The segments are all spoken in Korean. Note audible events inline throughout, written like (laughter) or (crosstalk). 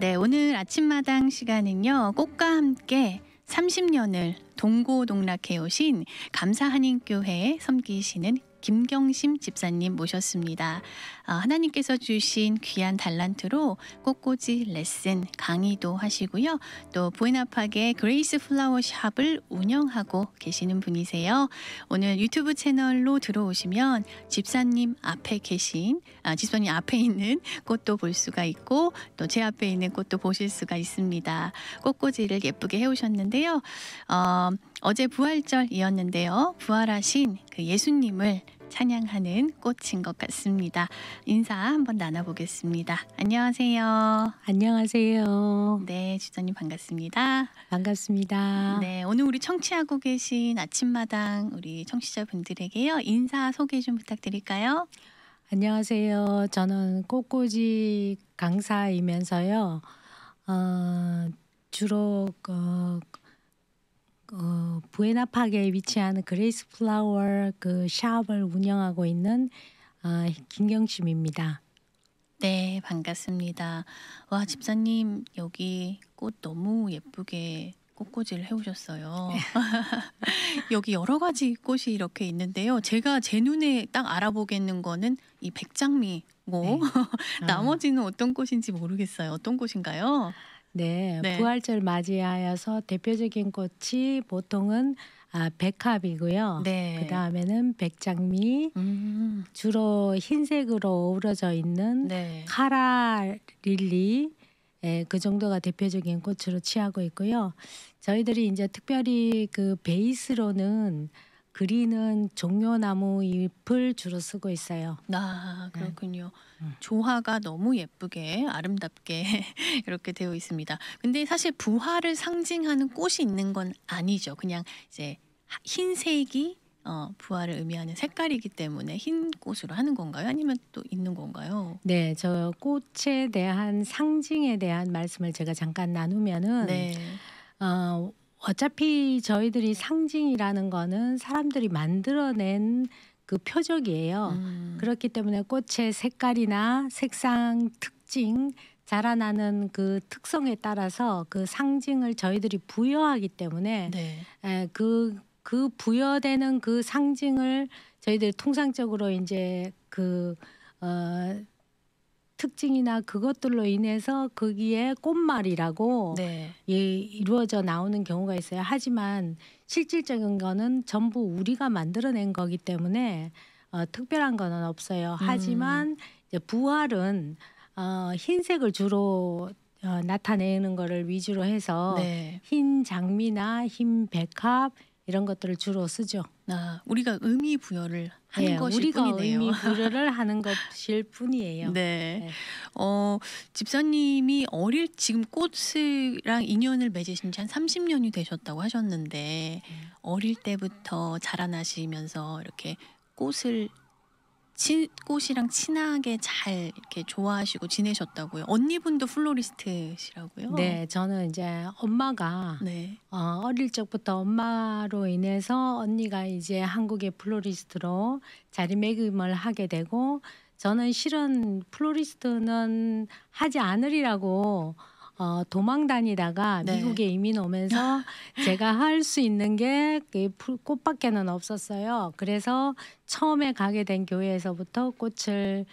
네, 오늘 아침마당 시간은요. 꽃과 함께 30년을 동고동락해 오신 감사한인교회 에 섬기시는 김경심 집사님 모셨습니다. 아, 하나님께서 주신 귀한 달란트로 꽃꽂이 레슨 강의도 하시고요. 또 부엔아팍의 그레이스 플라워 샵을 운영하고 계시는 분이세요. 오늘 유튜브 채널로 들어오시면 집사님 앞에 계신 아, 집사님 앞에 있는 꽃도 볼 수가 있고 또 제 앞에 있는 꽃도 보실 수가 있습니다. 꽃꽂이를 예쁘게 해오셨는데요. 어, 어제 부활절이었는데요. 부활하신 그 예수님을 찬양하는 꽃인 것 같습니다. 인사 한번 나눠보겠습니다. 안녕하세요. 안녕하세요. 네, 주전님 반갑습니다. 반갑습니다. 네, 오늘 우리 청취하고 계신 아침마당 우리 청취자분들에게요. 인사 소개 좀 부탁드릴까요? 안녕하세요. 저는 꽃꽂이 강사이면서요. 어, 주로 어, 어, 부에나팍에 위치한 그레이스 플라워 그 샵을 운영하고 있는 어, 김경심입니다. 네, 반갑습니다. 와, 집사님, 여기 꽃 너무 예쁘게 꽃꽂이를 해오셨어요. (laughs) (laughs) 여기 여러 가지 꽃이 이렇게 있는데요. 제가 제 눈에 딱 알아보겠는 거는 이 백장미고, 네. (laughs) 아. 나머지는 어떤 꽃인지 모르겠어요. 어떤 꽃인가요? 네, 네. 부활절 맞이하여서 대표적인 꽃이 보통은 아, 백합이고요. 네. 그 다음에는 백장미, 음. 주로 흰색으로 어우러져 있는 네. 카라 릴리, 예, 그 정도가 대표적인 꽃으로 취하고 있고요. 저희들이 이제 특별히 그 베이스로는 그리는 종려나무 잎을 주로 쓰고 있어요. 아 네. 그렇군요. 네. 조화가 너무 예쁘게 아름답게 (laughs) 이렇게 되어 있습니다. 근데 사실 부화를 상징하는 꽃이 있는 건 아니죠. 그냥 이제 흰색이 어, 부활을 의미하는 색깔이기 때문에 흰 꽃으로 하는 건가요? 아니면 또 있는 건가요? 네, 저 꽃에 대한 상징에 대한 말씀을 제가 잠깐 나누면은 네. 어, 어차피 저희들이 상징이라는 거는 사람들이 만들어낸 그 표적이에요. 음. 그렇기 때문에 꽃의 색깔이나 색상 특징 자라나는 그 특성에 따라서 그 상징을 저희들이 부여하기 때문에 네. 에, 예, 그그 부여되는 그 상징을 저희들 통상적으로 이제 그 어, 특징이나 그것들로 인해서 거기에 꽃말이라고 네. 예, 이루어져 나오는 경우가 있어요. 하지만 실질적인 거는 전부 우리가 만들어낸 거기 때문에 어, 특별한 거는 없어요. 음. 하지만 음. 이제 부활은 어, 흰색을 주로 어, 나타내는 거를 위주로 해서 네. 흰 장미나 흰 백합 이런 것들을 주로 쓰죠. 아, 우리가 의미 부여를 하는 예, 것일 우리가 뿐이네요. 의미 (laughs) 부여를 하는 것일 뿐이에요. 네. 네. 어, 집사님이 어릴 지금 꽃이랑 인연을 맺으신 지 한 30년이 되셨다고 하셨는데 음. 어릴 때부터 자라나시면서 이렇게 꽃을 꽃이랑 친하게 잘 이렇게 좋아하시고 지내셨다고요. 언니분도 플로리스트시라고요? 네, 저는 이제 엄마가 네. 어, 어릴 적부터 엄마로 인해서 언니가 이제 한국의 플로리스트로 자리매김을 하게 되고 저는 실은 플로리스트는 하지 않으리라고 어, 도망 다니다가 네. 미국에 이민 오면서 (laughs) 제가 할 수 있는 게 그 꽃밖에는 없었어요. 그래서 처음에 가게 된 교회에서부터 꽃을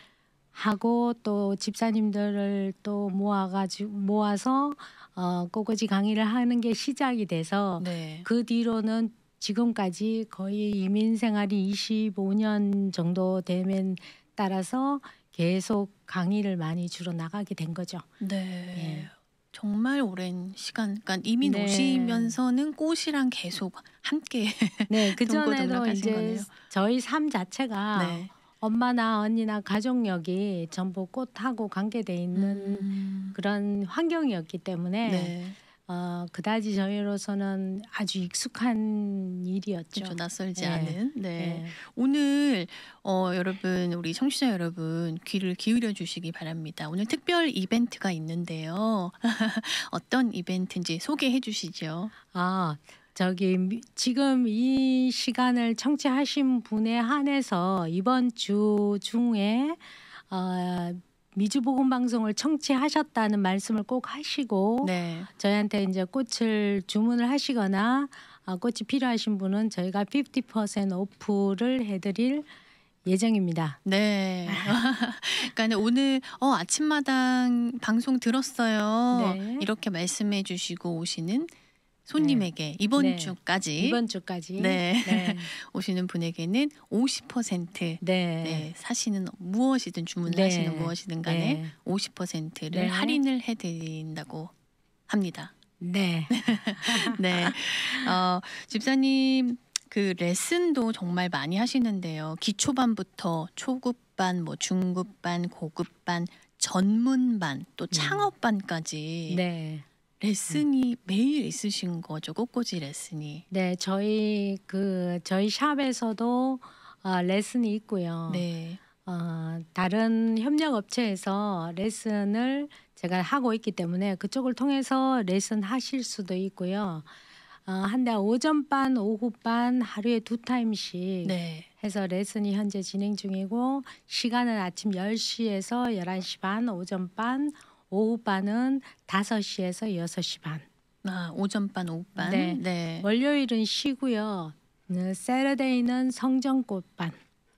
하고 또 집사님들을 또 모아가지고 모아서 어, 꼬꼬지 강의를 하는 게 시작이 돼서 네. 그 뒤로는 지금까지 거의 이민 생활이 25년 정도 되면 따라서 계속 강의를 많이 주로 나가게 된 거죠. 네. 예. 정말 오랜 시간, 그러니까 이미 네. 노시면서는 꽃이랑 계속 함께 (laughs) 네, 그 전에도 이제 거네요. 저희 삶 자체가 네. 엄마나 언니나 가족력이 전부 꽃하고 관계돼 있는 음. 그런 환경이었기 때문에 네. 어, 그다지 저희로서는 아주 익숙한 일이었죠. 그렇죠, 낯설지 네. 않은. 네. 네. 오늘 어, 여러분 우리 청취자 여러분 귀를 기울여 주시기 바랍니다. 오늘 특별 이벤트가 있는데요. (laughs) 어떤 이벤트인지 소개해 주시죠. 아, 저기 지금 이 시간을 청취하신 분에 한해서 이번 주 중에 어, 미주보건방송을 청취하셨다는 말씀을 꼭 하시고 네. 저희한테 이제 꽃을 주문을 하시거나 아, 꽃이 필요하신 분은 저희가 50% 오프를 해드릴 예정입니다. 네. (laughs) 그러니까 오늘 어 아침마당 방송 들었어요. 네. 이렇게 말씀해 주시고 오시는 손님에게 네. 이번 네. 주까지 이번 주까지 네. 네. (laughs) 오시는 분에게는 50% 네. 사시는 무엇이든 주문하시는 네. 무엇이든 간에 50%를 할인을 해드린다고 합니다. 네. (laughs) 네. 어, 집사님 그 레슨도 정말 많이 하시는데요. 기초반부터 초급반, 뭐 중급반, 고급반, 전문반, 또 음. 창업반까지 네. 레슨이 매일 있으신 거죠? 꽃꽂이 레슨이. 네, 저희 그 저희 샵에서도 어, 레슨이 있고요. 네. 어, 다른 협력 업체에서 레슨을 제가 하고 있기 때문에 그쪽을 통해서 레슨 하실 수도 있고요. 어, 한대 오전 반, 오후 반 하루에 두 타임씩 네. 해서 레슨이 현재 진행 중이고 시간은 아침 10시에서 11시 반, 오전 반, 오후반은 5시에서 6시 반. 아, 오전반, 오후반. 네. 네. 월요일은 쉬고요. 세르데이는 네, 성전꽃반.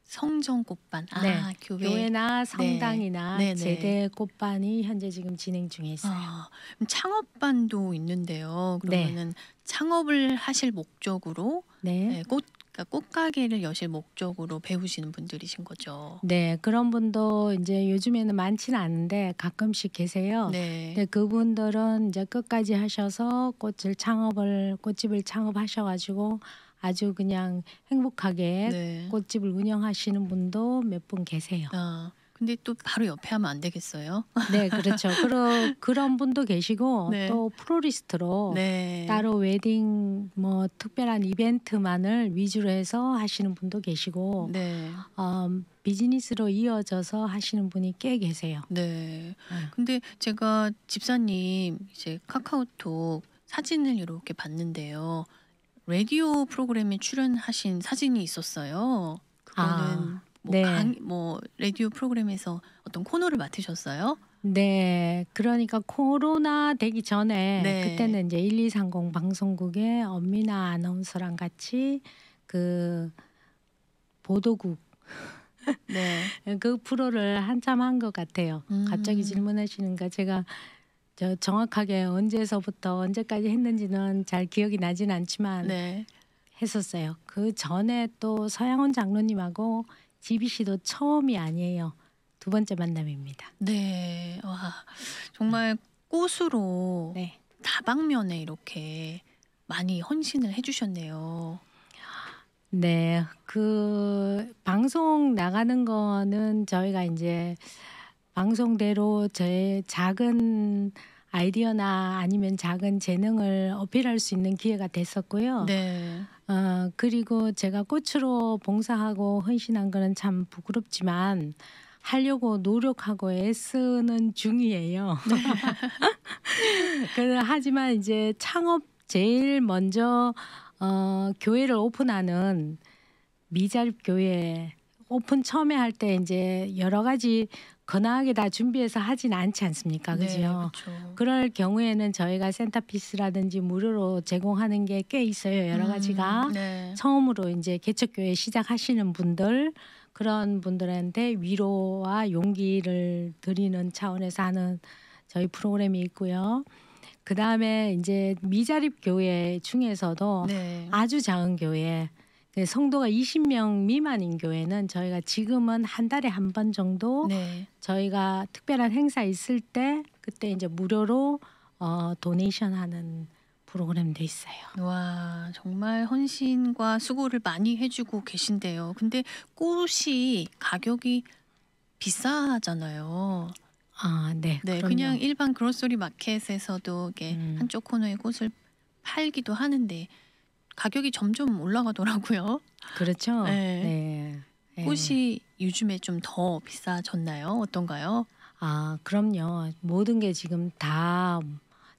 성전꽃반. 아, 네. 교회. 나 네. 성당이나 네. 네. 제대 꽃반이 현재 지금 진행 중에 있어요. 아, 창업반도 있는데요. 그러면은 창업을 하실 목적으로 꽃 그러니까 꽃가게를 여실 목적으로 배우시는 분들이신 거죠. 네, 그런 분도 이제 요즘에는 많지는 않은데 가끔씩 계세요. 네. 근데 그분들은 이제 끝까지 하셔서 꽃을 창업을 꽃집을 창업하셔가지고 아주 그냥 행복하게 네. 꽃집을 운영하시는 분도 몇 분 계세요. 아, 근데 또 바로 옆에 하면 안 되겠어요? 네, 그렇죠. 그런 그런 분도 계시고 (laughs) 네. 또 프로리스트로 네. 따로 웨딩 뭐 특별한 이벤트만을 위주로 해서 하시는 분도 계시고 네. 어, 비즈니스로 이어져서 하시는 분이 꽤 계세요. 네. 네. 근데 제가 집사님 이제 카카오톡 사진을 이렇게 봤는데요. 라디오 프로그램에 출연하신 사진이 있었어요. 그거는 아. 뭐, 네. 뭐 라디오 프로그램에서 어떤 코너를 맡으셨어요? 네, 그러니까 코로나 되기 전에 네. 그때는 이제 1230방송국의 엄미나 아나운서랑 같이 그 보도국 (laughs) 네. (laughs) 그 프로를 한참 한 것 같아요. 음. 갑자기 질문하시는가 제가 저 정확하게 언제서부터 언제까지 했는지는 잘 기억이 나진 않지만 네. 했었어요. 그 전에 또 서양원 장로님하고 지비 씨도 처음이 아니에요. 두 번째 만남입니다. 네, 와 정말 꽃으로 네. 다방면에 이렇게 많이 헌신을 해주셨네요. 네, 그 방송 나가는 거는 저희가 이제 방송대로 제 작은 아이디어나 아니면 작은 재능을 어필할 수 있는 기회가 됐었고요. 네. 어, 그리고 제가 꽃으로 봉사하고 헌신한 거는 참 부끄럽지만 하려고 노력하고 애쓰는 중이에요. (laughs) 그 하지만 이제 창업 제일 먼저 어, 교회를 오픈하는 미자립 교회 오픈 처음에 할 때 이제 여러 가지 거나하게 다 준비해서 하진 않지 않습니까? 네, 그죠? 네, 그럴 경우에는 저희가 센터피스라든지 무료로 제공하는 게 꽤 있어요. 여러 음, 가지가. 음, 네. 처음으로 이제 개척교회 시작하시는 분들 그런 분들한테 위로와 용기를 드리는 차원에서 하는 저희 프로그램이 있고요. 그 다음에 이제 미자립 교회 중에서도 네. 아주 작은 교회 네, 성도가 20명 미만인 교회는 저희가 지금은 한 달에 한 번 정도 네. 저희가 특별한 행사 있을 때 그때 이제 무료로 어, 도네이션 하는 프로그램 돼 있어요. 와 정말 헌신과 수고를 많이 해주고 계신데요. 근데 꽃이 가격이 비싸잖아요. 아, 네. 네, 그럼요. 그냥 일반 그로소리 마켓에서도 이게 음. 한쪽 코너에 꽃을 팔기도 하는데 가격이 점점 올라가더라고요. 그렇죠. 네. 네. 네. 꽃이 요즘에 좀 더 비싸졌나요? 어떤가요? 아, 그럼요. 모든 게 지금 다,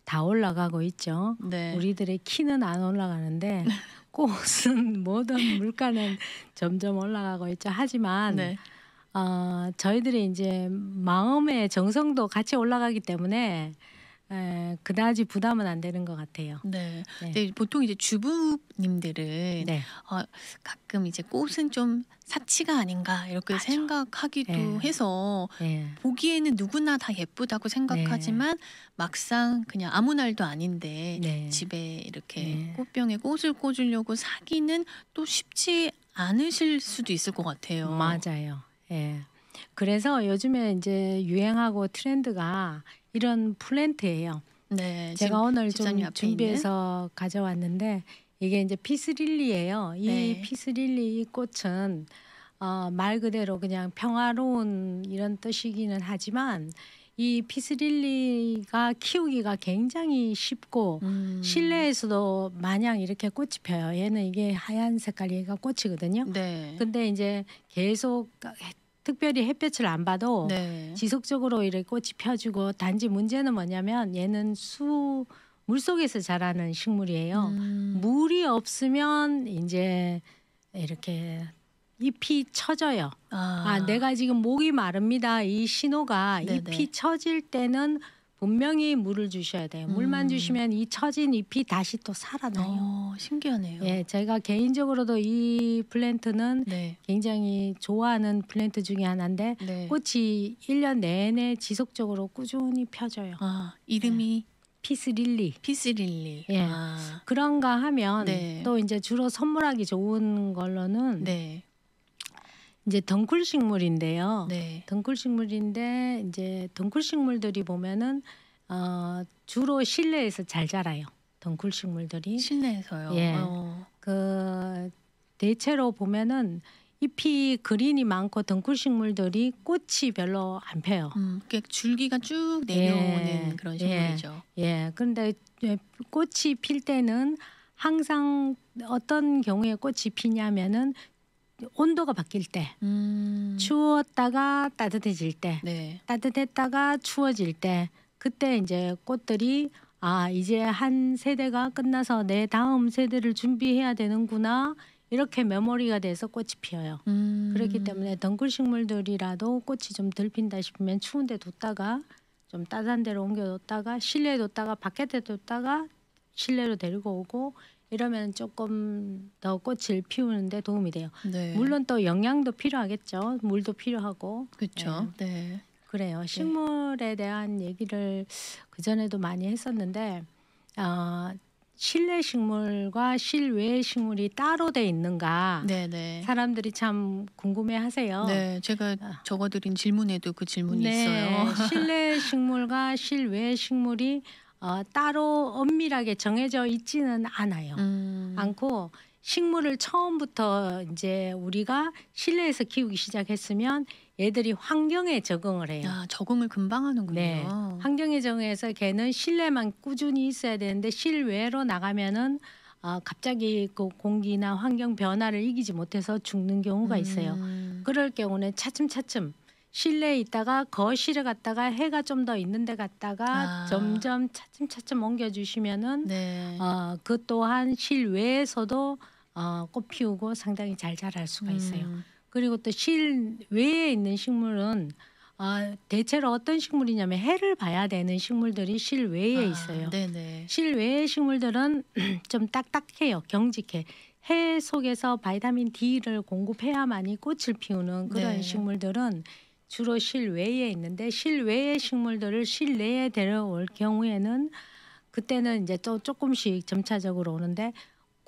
다 올라가고 있죠. 네. 우리들의 키는 안 올라가는데, 네. (laughs) 꽃은 모든 물가는 점점 올라가고 있죠. 하지만, 네. 어, 저희들의 이제 마음의 정성도 같이 올라가기 때문에, 에, 예, 그다지 부담은 안 되는 것 같아요. 네. 네. 네 보통 이제 주부님들은 네. 어, 가끔 이제 꽃은 좀 사치가 아닌가 이렇게 맞아. 생각하기도 네. 해서 네. 보기에는 누구나 다 예쁘다고 생각하지만 네. 막상 그냥 아무 날도 아닌데 집에 이렇게 꽃병에 꽃을 꽂으려고 사기는 또 쉽지 않으실 수도 있을 것 같아요. 맞아요. 예. 그래서 요즘에 이제 유행하고 트렌드가 이런 플랜트예요. 네, 제가 오늘 좀 준비해서 있는? 가져왔는데 이게 이제 피스릴리예요. 이 네. 피스릴리 꽃은 어, 말 그대로 그냥 평화로운 이런 뜻이기는 하지만 이 피스릴리가 키우기가 굉장히 쉽고 음. 실내에서도 마냥 이렇게 꽃이 펴요. 얘는 이게 하얀 색깔 얘 꽃이거든요. 네. 근데 이제 계속 특별히 햇볕을 안 봐도 네. 지속적으로 이렇게 꽃이 펴주고 단지 문제는 뭐냐면 얘는 수 물속에서 자라는 식물이에요. 음. 물이 없으면 이제 이렇게 잎이 처져요. 아. 아 내가 지금 목이 마릅니다. 이 신호가 네네. 잎이 처질 때는 분명히 물을 주셔야 돼요. 물만 음. 주시면 이 처진 잎이 다시 또 살아나요. 어, 신기하네요. 예, 제가 개인적으로도 이 플랜트는 네. 굉장히 좋아하는 플랜트 중에 하나인데 네. 꽃이 1년 내내 지속적으로 꾸준히 펴져요. 아, 이름이 네. 피스릴리. 피스릴리. 예. 아. 그런가 하면 네. 또 이제 주로 선물하기 좋은 걸로는 네. 이제 덩굴 식물인데요. 네. 덩굴 식물인데 이제 덩굴 식물들이 보면은 어, 주로 실내에서 잘 자라요. 덩굴 식물들이 실내에서요. 예. 어. 그 대체로 보면은 잎이 그린이 많고 덩굴 식물들이 꽃이 별로 안 펴요. 음, 줄기가 쭉 내려오는 예, 그런 예. 식물이죠. 예, 예. 그런데 꽃이 필 때는 항상 어떤 경우에 꽃이 피냐면은 온도가 바뀔 때 음. 추웠다가 따뜻해질 때 네. 따뜻했다가 추워질 때 그때 이제 꽃들이 아 이제 한 세대가 끝나서 내 다음 세대를 준비해야 되는구나 이렇게 메모리가 돼서 꽃이 피어요. 음. 그렇기 때문에 덩굴 식물들이라도 꽃이 좀 덜핀다 싶으면 추운데 뒀다가 좀 따뜻한 데로 옮겨뒀다가 실내에 뒀다가 바깥에 뒀다가 실내로 데리고 오고 이러면 조금 더 꽃을 피우는데 도움이 돼요. 네. 물론 또 영양도 필요하겠죠. 물도 필요하고. 그렇죠. 네. 네. 그래요. 네. 식물에 대한 얘기를 그 전에도 많이 했었는데 어, 실내 식물과 실외 식물이 따로 돼 있는가 네네. 네. 사람들이 참 궁금해하세요. 네, 제가 아. 적어드린 질문에도 그 질문이 네, 있어요. (laughs) 실내 식물과 실외 식물이 어, 따로 엄밀하게 정해져 있지는 않아요. 음. 않고 식물을 처음부터 이제 우리가 실내에서 키우기 시작했으면 얘들이 환경에 적응을 해요. 아, 적응을 금방 하는군요. 네. 환경에 적응해서 걔는 실내만 꾸준히 있어야 되는데 실외로 나가면은 어, 갑자기 그 공기나 환경 변화를 이기지 못해서 죽는 경우가 있어요. 음. 그럴 경우는 차츰차츰 실내에 있다가 거실에 갔다가 해가 좀 더 있는 데 갔다가 아. 점점 차츰차츰 옮겨주시면은 네. 어, 그 또한 실외에서도 어, 꽃 피우고 상당히 잘 자랄 수가 음. 있어요. 음. 그리고 또 실외에 있는 식물은 어, 대체로 어떤 식물이냐면 해를 봐야 되는 식물들이 실외에 아, 있어요. 아, 실외 식물들은 (clears throat) 좀 딱딱해요. 경직해. 해 속에서 바이타민 D를 공급해야만이 꽃을 피우는 그런 네 식물들은 주로 실외에 있는데 실외의 식물들을 실내에 데려올 경우에는 그때는 이제 또 조금씩 점차적으로 오는데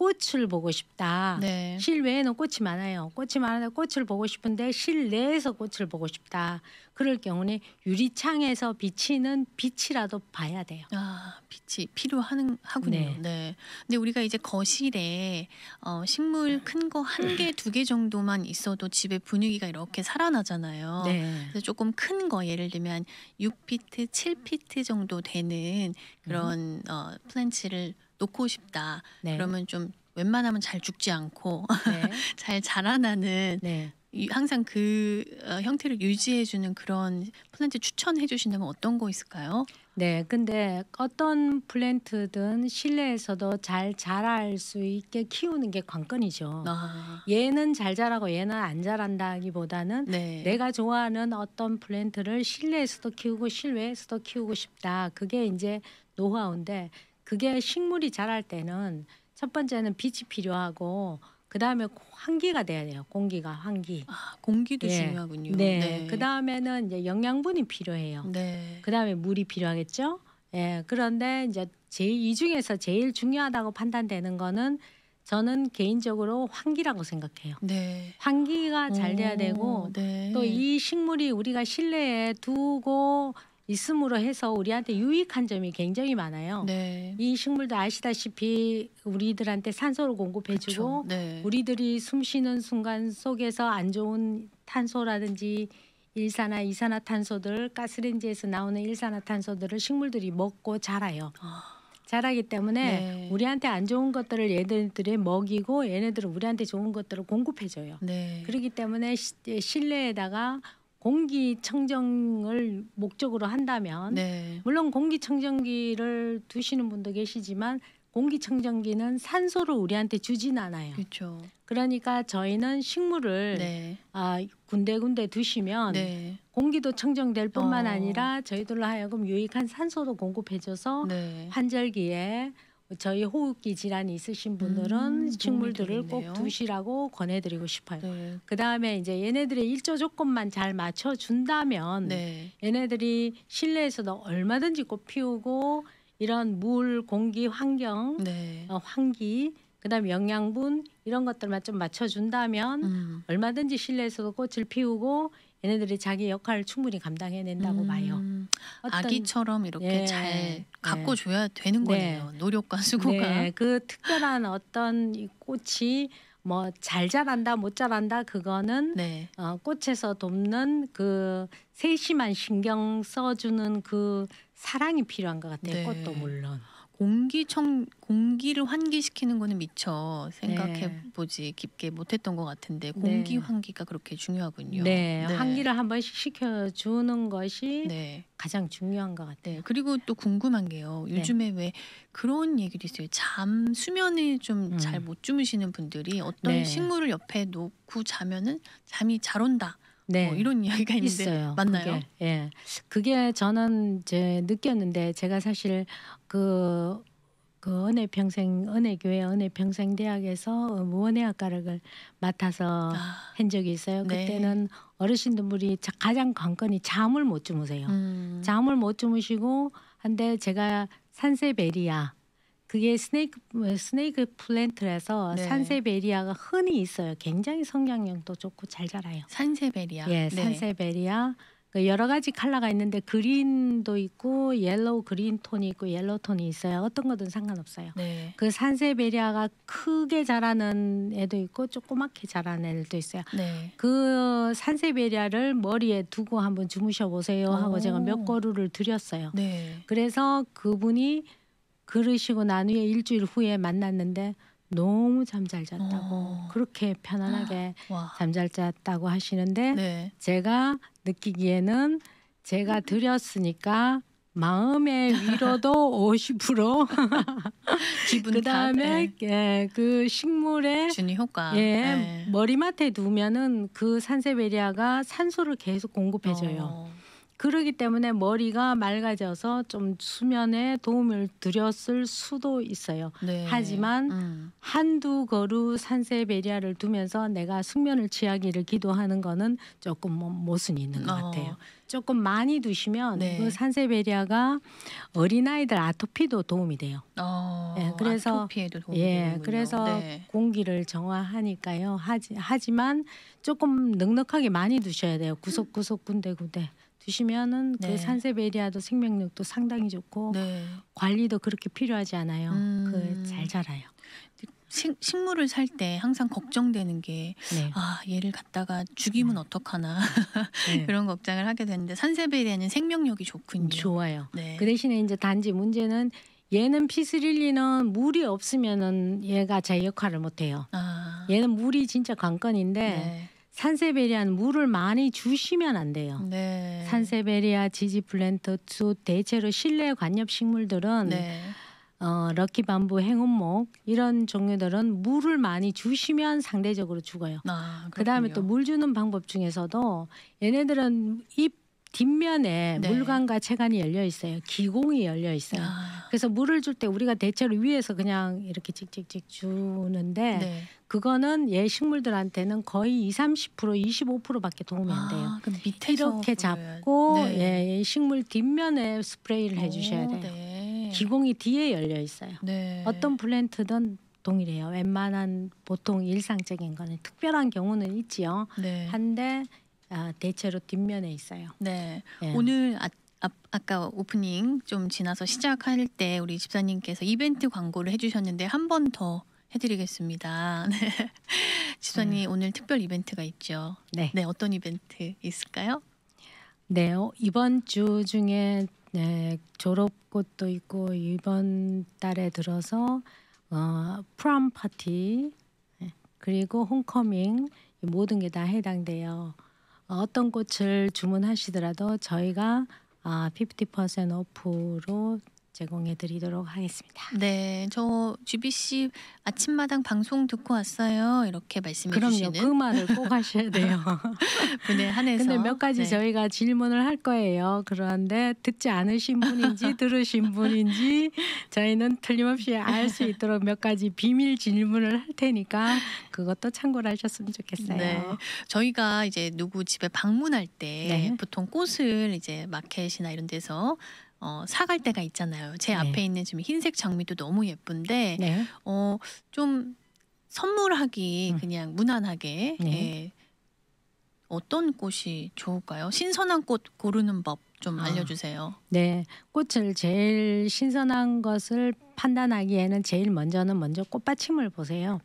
꽃을 보고 싶다. 네. 실외에는 꽃이 많아요. 꽃이 많아서 꽃을 보고 싶은데 실내에서 꽃을 보고 싶다. 그럴 경우에 유리창에서 비치는 빛이라도 봐야 돼요. 아, 빛이 필요하는 하군요. 네. 네. 근데 우리가 이제 거실에 어, 식물 큰 거 한 개, 두 개 정도만 있어도 집의 분위기가 이렇게 살아나잖아요. 네. 그래서 조금 큰 거 예를 들면 6피트, 7피트 정도 되는 그런 음. 어, 플랜츠를 놓고 싶다. 네. 그러면 좀 웬만하면 잘 죽지 않고 네. (laughs) 잘 자라나는 네. 항상 그 어, 형태를 유지해주는 그런 플랜트 추천해 주신다면 어떤 거 있을까요? 네, 근데 어떤 플랜트든 실내에서도 잘 자랄 수 있게 키우는 게 관건이죠. 아. 얘는 잘 자라고 얘는 안 자란다기보다는 네. 내가 좋아하는 어떤 플랜트를 실내에서도 키우고 실외에서도 키우고 싶다. 그게 이제 노하우인데 그게 식물이 자랄 때는 첫 번째는 빛이 필요하고 그 다음에 환기가 돼야 돼요. 공기가 환기. 아, 공기도 예. 중요하군요. 네. 네. 그 다음에는 이제 영양분이 필요해요. 네. 그 다음에 물이 필요하겠죠. 예. 그런데 이제 제이 중에서 제일 중요하다고 판단되는 거는 저는 개인적으로 환기라고 생각해요. 네. 환기가 잘 돼야 되고 네. 또이 식물이 우리가 실내에 두고 있음으로 해서 우리한테 유익한 점이 굉장히 많아요. 네. 이 식물도 아시다시피 우리들한테 산소를 공급해주고 그렇죠. 네. 우리들이 숨쉬는 순간 속에서 안 좋은 탄소라든지 일산화 이산화탄소들 가스레인지에서 나오는 일산화탄소들을 식물들이 먹고 자라요. 아. 자라기 때문에 네. 우리한테 안 좋은 것들을 얘네들이 먹이고 얘네들은 우리한테 좋은 것들을 공급해줘요. 네. 그렇기 때문에 예, 실내에다가 공기청정을 목적으로 한다면 네. 물론 공기청정기를 두시는 분도 계시지만 공기청정기는 산소를 우리한테 주진 않아요. 그렇죠. 그러니까 저희는 식물을 네. 아, 군데군데 두시면 네. 공기도 청정될 뿐만 어. 아니라 저희들로 하여금 유익한 산소도 공급해줘서 네. 환절기에 저희 호흡기 질환이 있으신 분들은 음, 식물들을 꼭 두시라고 권해드리고 싶어요. 네. 그 다음에 이제 얘네들의 일조 조건만 잘 맞춰준다면 네. 얘네들이 실내에서도 얼마든지 꽃 피우고 이런 물, 공기, 환경, 네. 어, 환기, 그다음에 영양분 이런 것들만 좀 맞춰준다면 음. 얼마든지 실내에서도 꽃을 피우고 얘네들이 자기 역할을 충분히 감당해낸다고 음. 봐요. 아기처럼 이렇게 예, 잘 갖고 예. 줘야 네. 되는 거네요. 네. 노력과 네. 수고가. 네, 그 특별한 어떤 이 꽃이 뭐 잘 자란다 못 자란다 그거는 네. 어, 꽃에서 돕는 그 세심한 신경 써주는 그 사랑이 필요한 것 같아요. 네. 꽃도 물론. 공기청 공기를 환기시키는 거는 미처 생각해 네. 보지 네. 깊게 못했던 것 같은데 네. 공기 네. 환기가 그렇게 중요하군요. 네, 네. 환기를 한번 시켜 주는 것이 네. 가장 중요한 것 같아요. 그리고 또 궁금한 게요. 요즘에 왜 그런 얘기도 있어요. 잠 수면을 좀 잘못 음. 주무시는 분들이 어떤 식물을 옆에 놓고 자면은 잠이 잘 온다. 뭐 네. 뭐 이런 이야기가 있는데 있어요. 맞나요? 그게, 예, 그게 저는 이제 느꼈는데 제가 사실 그그 그 은혜 평생 은혜 교회 은혜 평생 대학에서 무언의학과를 맡아서 아, 한 적이 있어요. 네. 그때는 어르신들 분이 가장 관건이 잠을 못 주무세요. 음. 잠을 못 주무시고 한데 제가 산세베리아 그게 스네이크 스네이크 플랜트라서 네. 산세베리아가 흔히 있어요. 굉장히 성장력도 좋고 잘 자라요. 산세베리아. 예, 네. 산세베리아. 네. 여러 가지 컬러가 있는데 그린도 있고 옐로우 그린 톤이 있고 옐로우 톤이 있어요. 어떤 거든 상관없어요. 네. 그 산세베리아가 크게 자라는 애도 있고 조그맣게 자라는 애도 들 있어요. 네. 그 산세베리아를 머리에 두고 한번 주무셔 보세요 하고 오. 제가 몇 거루를 드렸어요. 네. 그래서 그분이 그러시고 난 후에 일주일 후에 만났는데 너무 잠잘 잤다고 오. 어. 그렇게 편안하게 (gasps) 잠잘 잤다고 하시는데 네. 제가 느끼기에는 제가 음. 드렸으니까 마음의 위로도 50% (laughs) (laughs) 기분 그다음에 네. 예, 그식물에 주니 효과 예, 네. 머리맡에 두면은 그 산세베리아가 산소를 계속 공급해줘요. 어. 그러기 때문에 머리가 맑아져서 좀 수면에 도움을 드렸을 수도 있어요. 네. 하지만 음. 한두 거루 산세 베리아를 두면서 내가 숙면을 취하기를 기도하는 거는 조금 모순이 있는 것 어. 같아요. 어. 조금 많이 두시면 네. 그 산세베리아가 어린아이들 아토피도 도움이 돼요. 어, 예, 그래서 아토피에도 도움이 예, 되는군요. 그래서 네. 공기를 정화하니까요. 하지, 하지만 조금 넉넉하게 많이 두셔야 돼요. 구석구석 군데군데. 주시면은 그 네. 그 산세베리아도 생명력도 상당히 좋고 네. 관리도 그렇게 필요하지 않아요. 그 음. 그잘 자라요. 식, 식물을 살 때 항상 걱정되는 게, 네. 아, 얘를 갖다가 죽이면 네. 어떡하나. 네. (laughs) 그런 걱정을 하게 되는데, 산세베리에는 생명력이 좋군요. 음, 좋아요. 네. 그 대신에 이제 단지 문제는 얘는 피스릴리는 물이 없으면은 얘가 제 역할을 못해요. 아. 얘는 물이 진짜 관건인데, 네. 산세베리아 물을 많이 주시면 안 돼요. 네. 산세베리아, 지지플랜터츠 대체로 실내 관엽 식물들은 네. 어, 럭키밤부, 행운목 이런 종류들은 물을 많이 주시면 상대적으로 죽어요. 아, 그다음에 또 물 주는 방법 중에서도 얘네들은 잎 뒷면에 네. 물관과 채관이 열려 있어요. 기공이 열려 있어요. 아. 그래서 물을 줄 때 우리가 대체로 위에서 그냥 이렇게 찍찍찍 주는데 네. 그거는 예식물들한테는 거의 2, 30% 25%밖에 도움이 안 돼요. 아, 밑에 이렇게 잡고 네. 예, 예, 식물 뒷면에 스프레이를 해 주셔야 돼요. 네. 기공이 뒤에 열려 있어요. 네. 어떤 플랜트든 동일해요. 웬만한 보통 일상적인 거는 특별한 경우는 있지요. 네. 한데 아, 대체로 뒷면에 있어요. 네. 예. 오늘 아, 아, 아까 오프닝 좀 지나서 시작할 때 우리 집사님께서 이벤트 광고를 해주셨는데 한 번 더 해드리겠습니다. (laughs) 네. 집사님 음. 오늘 특별 이벤트가 있죠. 네. 네. 어떤 이벤트 있을까요? 네. 어, 이번 주 중에 네, 졸업꽃도 있고 이번 달에 들어서 어, 프롬 파티 네, 그리고 홈커밍 모든 게 다 해당돼요. 어떤 꽃을 주문하시더라도 저희가 아, 50% 오프로 제공해 드리도록 하겠습니다. 네, 저 GBC 아침마당 방송 듣고 왔어요. 이렇게 말씀해 그럼요, 주시는. 그럼요. 그 말을 꼭 하셔야 돼요. (laughs) 분에 한해서. 근데 몇 가지 네. 저희가 질문을 할 거예요. 그런데 듣지 않으신 분인지 (laughs) 들으신 분인지 저희는 틀림없이 알 수 있도록 몇 가지 비밀 질문을 할 테니까 그것도 참고를 하셨으면 좋겠어요. 네. 저희가 이제 누구 집에 방문할 때 네. 보통 꽃을 이제 마켓이나 이런 데서 어, 사갈 때가 있잖아요. 제 네. 앞에 있는 지금 흰색 장미도 너무 예쁜데 네. 어, 좀 선물하기 음. 그냥 무난하게 네. 예. 어떤 꽃이 좋을까요? 신선한 꽃 고르는 법좀 아. 알려주세요. 아, 네, 꽃을 제일 신선한 것을 판단하기에는 제일 먼저는 먼저 꽃받침을 보세요.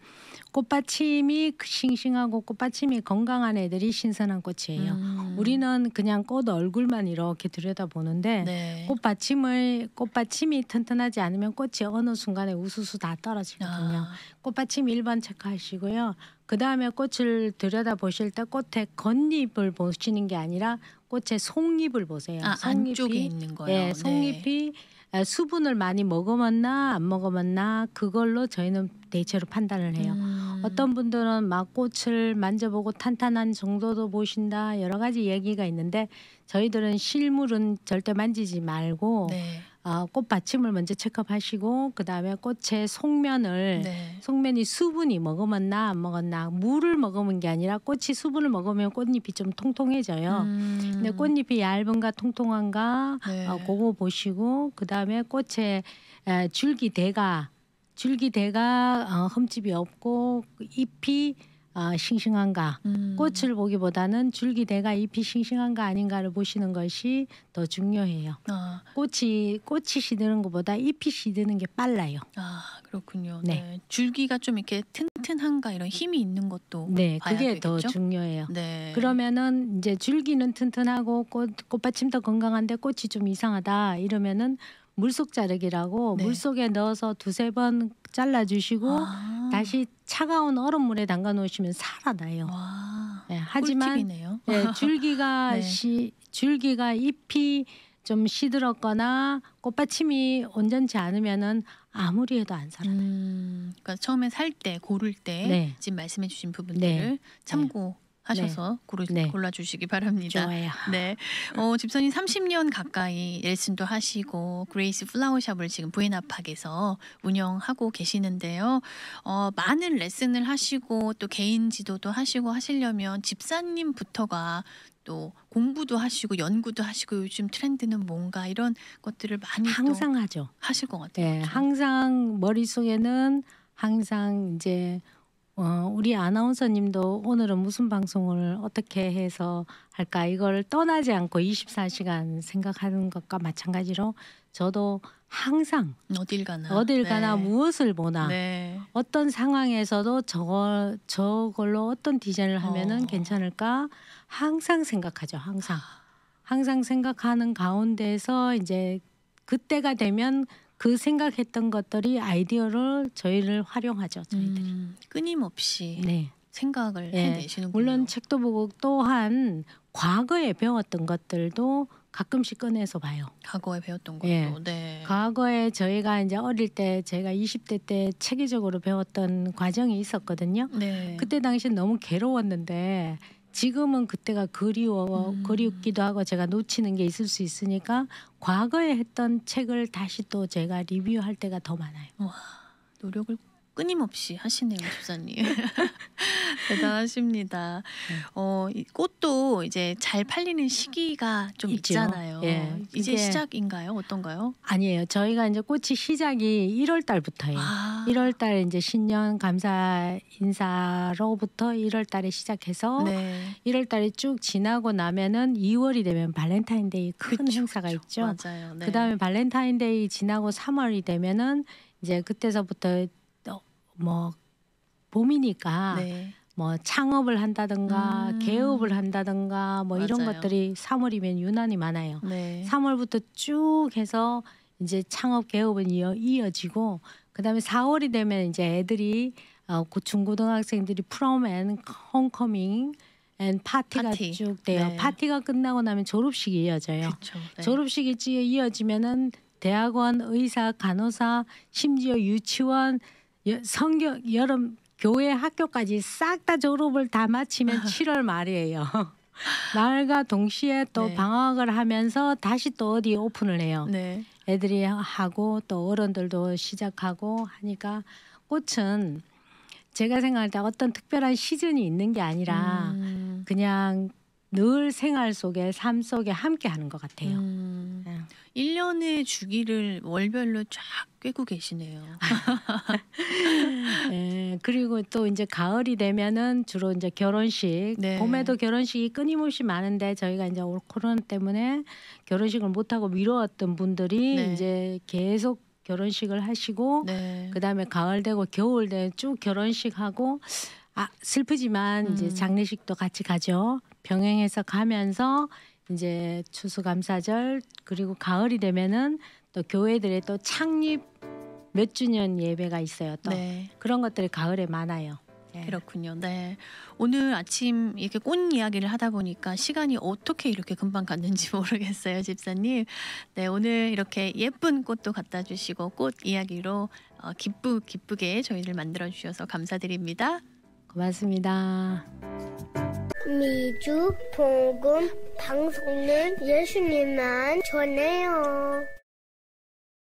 꽃받침이 그 싱싱하고 꽃받침이 건강한 애들이 신선한 꽃이에요. 음. 우리는 그냥 꽃 얼굴만 이렇게 들여다보는데 네. 꽃받침을 꽃받침이 튼튼하지 않으면 꽃이 어느 순간에 우수수 다 떨어지거든요. 아. 꽃받침 1번 체크하시고요. 그 다음에 꽃을 들여다 보실 때 꽃의 겉잎을 보시는 게 아니라 꽃의 송잎을 보세요. 아, 속잎이, 안쪽에 있는 거요. 예, 송잎이 네. 아, 수분을 많이 먹어봤나 안 먹어봤나 그걸로 저희는 대체로 판단을 해요. 음. 어떤 분들은 막 꽃을 만져보고 탄탄한 정도도 보신다 여러 가지 얘기가 있는데 저희들은 실물은 절대 만지지 말고 네. 아, 꽃받침을 먼저 체크하시고 그다음에 꽃의 속면을 네. 속면이 수분이 머금었나안 먹었나 물을 머금은 게 아니라 꽃이 수분을 먹으면 꽃잎이 좀 통통해져요. 음. 근데 꽃잎이 얇은가 통통한가 네. 어, 그거 보시고 그다음에 꽃의 에, 줄기 대가 줄기 대가 어, 흠집이 없고 그 잎이 아, 싱싱한가 음. 꽃을 보기보다는 줄기대가 잎이 싱싱한가 아닌가를 보시는 것이 더 중요해요. 아. 꽃이 꽃이 시드는 것보다 잎이 시드는 게 빨라요. 아 그렇군요. 네. 네. 줄기가 좀 이렇게 튼튼한가 이런 힘이 있는 것도 네 그게 되겠죠? 더 중요해요. 네. 그러면은 이제 줄기는 튼튼하고 꽃 꽃받침도 건강한데 꽃이 좀 이상하다 이러면은 물속 자르기라고 네. 물속에 넣어서 두세 번 잘라 주시고 아. 다시 차가운 얼음물에 담가 놓으시면 살아나요. 네, 하지만 꿀팁이네요. 네, 줄기가 (laughs) 네. 시, 줄기가 잎이 좀 시들었거나 꽃받침이 온전치 않으면은 아무리 해도 안 살아나요. 음, 그러니까 처음에 살 때 고를 때 네. 지금 말씀해주신 부분들을 네. 참고 네. 하셔서 네. 고르, 네. 골라주시기 바랍니다. 좋아요. 네. 어, 집사님 30년 가까이 레슨도 하시고 그레이스 플라워샵을 지금 부에나팍에서 운영하고 계시는데요. 어, 많은 레슨을 하시고 또 개인 지도도 하시고 하시려면 집사님부터가 또 공부도 하시고 연구도 하시고 요즘 트렌드는 뭔가 이런 것들을 많이 항상 하죠. 하실 것 같아요. 네, 그렇죠? 항상 머릿속에는 항상 이제 어, 우리 아나운서님도 오늘은 무슨 방송을 어떻게 해서 할까 이걸 떠나지 않고 24시간 생각하는 것과 마찬가지로 저도 항상 어딜 가나 어딜 네. 가나 무엇을 보나 네. 어떤 상황에서도 저걸 저걸로 어떤 디자인을 하면은 어. 괜찮을까 항상 생각하죠 항상 항상 생각하는 가운데서 이제 그때가 되면 그 생각했던 것들이 아이디어를 저희를 활용하죠. 저희들이 음, 끊임없이 네. 생각을 네. 예. 해내시는 물론 책도 보고 또한 과거에 배웠던 것들도 가끔씩 꺼내서 봐요. 과거에 배웠던 것도. 예. 네. 과거에 저희가 이제 어릴 때 제가 20대 때 체계적으로 배웠던 과정이 있었거든요. 네. 그때 당시 너무 괴로웠는데 지금은 그때가 그리워 음. 그리웠기도 하고 제가 놓치는 게 있을 수 있으니까 과거에 했던 책을 다시 또 제가 리뷰할 때가 더 많아요. 와, 노력을 끊임없이 하시네요, 집사님. (laughs) 대단하십니다. 네. 어, 꽃도 이제 잘 팔리는 시기가 좀 있죠. 있잖아요. 예. 이제 시작인가요? 어떤가요? 아니에요. 저희가 이제 꽃이 시작이 1월 달부터예요. 아. 1월 달 이제 신년 감사 인사로부터 1월 달에 시작해서 네. 1월 달에 쭉 지나고 나면은 2월이 되면 발렌타인데이 큰 그쵸, 행사가 그쵸. 있죠. 맞아요. 네. 그다음에 발렌타인데이 지나고 3월이 되면은 이제 그때서부터 뭐 봄이니까 네. 뭐 창업을 한다든가 음. 개업을 한다든가 뭐 맞아요. 이런 것들이 3월이면 유난히 많아요. 네. 3월부터 쭉 해서 이제 창업 개업은 이어, 이어지고 그다음에 4월이 되면 이제 애들이 어, 중고등학생들이 프롬 앤 홈커밍 앤 파티가 파티. 쭉 돼요. 네. 파티가 끝나고 나면 졸업식이 이어져요. 그쵸, 네. 졸업식이 이어지면은 대학원, 의사, 간호사, 심지어 유치원, 성경 여름 교회 학교까지 싹 다 졸업을 다 마치면 7월 (laughs) 말이에요. 말과 동시에 또 네. 방학을 하면서 다시 또 어디 오픈을 해요. 네. 애들이 하고 또 어른들도 시작하고 하니까 꽃은 제가 생각할 때 어떤 특별한 시즌이 있는 게 아니라 음. 그냥 늘 생활 속에 삶 속에 함께 하는 것 같아요. 음, 1년의 주기를 월별로 쫙 꿰고 계시네요. (laughs) 네, 그리고 또 이제 가을이 되면은 주로 이제 결혼식, 네. 봄에도 결혼식이 끊임없이 많은데 저희가 이제 올 코로나 때문에 결혼식을 못 하고 미뤄왔던 분들이 네. 이제 계속 결혼식을 하시고 네. 그다음에 가을 되고 겨울 되쭉 결혼식 하고 아 슬프지만 음. 이제 장례식도 같이 가죠. 병행해서 가면서 이제 추수감사절 그리고 가을이 되면은 또 교회들의 또 창립 몇 주년 예배가 있어요. 또 네. 그런 것들이 가을에 많아요. 네. 그렇군요. 네. 오늘 아침 이렇게 꽃 이야기를 하다 보니까 시간이 어떻게 이렇게 금방 갔는지 (laughs) 모르겠어요, 집사님. 네, 오늘 이렇게 예쁜 꽃도 갖다 주시고 꽃 이야기로 어, 기쁘 기쁘게 저희를 만들어 주셔서 감사드립니다. 고맙습니다. 미주 복음 방송은 예수님만 전해요.